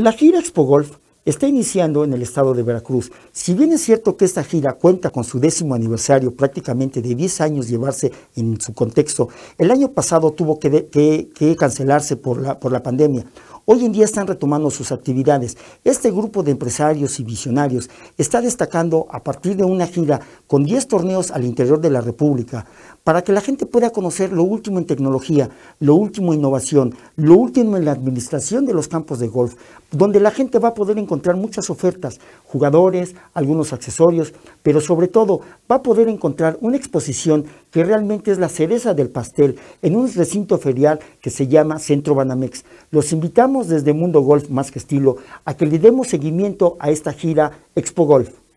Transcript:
La gira Expo Golf está iniciando en el estado de Veracruz. Si bien es cierto que esta gira cuenta con su décimo aniversario prácticamente de 10 años llevarse en su contexto, el año pasado tuvo que, cancelarse por la, por la pandemia hoy en día están retomando sus actividades. Este grupo de empresarios y visionarios está destacando a partir de una gira con 10 torneos al interior de la República para que la gente pueda conocer lo último en tecnología, lo último en innovación, lo último en la administración de los campos de golf, donde la gente va a poder encontrar muchas ofertas, jugadores, algunos accesorios, pero sobre todo va a poder encontrar una exposición que realmente es la cereza del pastel en un recinto ferial que se llama Centro Banamex. Los invitamos desde Mundo Golf Más que Estilo a que le demos seguimiento a esta gira Expo Golf.